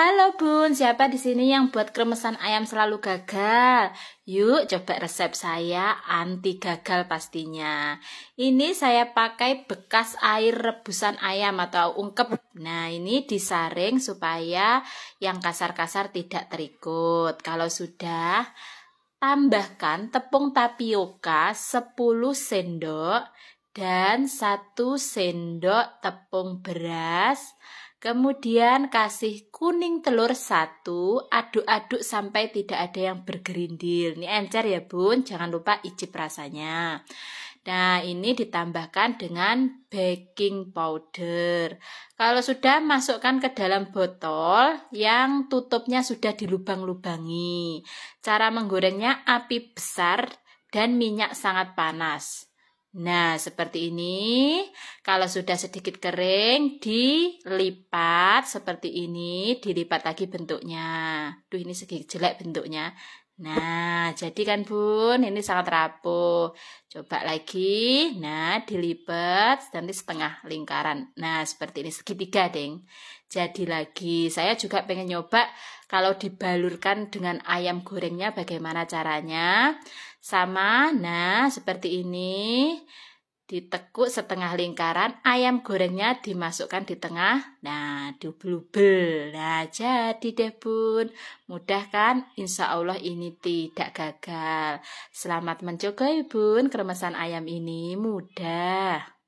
halo bun, siapa di sini yang buat kremesan ayam selalu gagal? Yuk coba resep saya anti gagal pastinya. Ini saya pakai bekas air rebusan ayam atau ungkep. Nah ini disaring supaya yang kasar-kasar tidak terikut. Kalau sudah, tambahkan tepung tapioka 10 sendok dan satu sendok tepung beras. Kemudian kasih kuning telur satu, aduk-aduk sampai tidak ada yang bergerindil. Ini encer ya bun, jangan lupa icip rasanya. Nah, ini ditambahkan dengan baking powder. Kalau sudah, masukkan ke dalam botol yang tutupnya sudah dilubang-lubangi. Cara menggorengnya api besar dan minyak sangat panas. Nah, seperti ini. Kalau sudah sedikit kering, dilipat seperti ini, dilipat lagi bentuknya. Duh, ini sedikit jelek bentuknya. Nah, jadi kan bun, ini sangat rapuh. Coba lagi, nah dilipat, nanti setengah lingkaran. Nah, seperti ini segitiga, deng. Jadi lagi, saya juga pengen nyoba kalau dibalurkan dengan ayam gorengnya bagaimana caranya. Sama, nah seperti ini ditekuk setengah lingkaran, ayam gorengnya dimasukkan di tengah. Nah, dubel-dubel. Nah, jadi deh bun. Mudah kan? Insya Allah ini tidak gagal. Selamat mencoba bun, kremesan ayam ini mudah.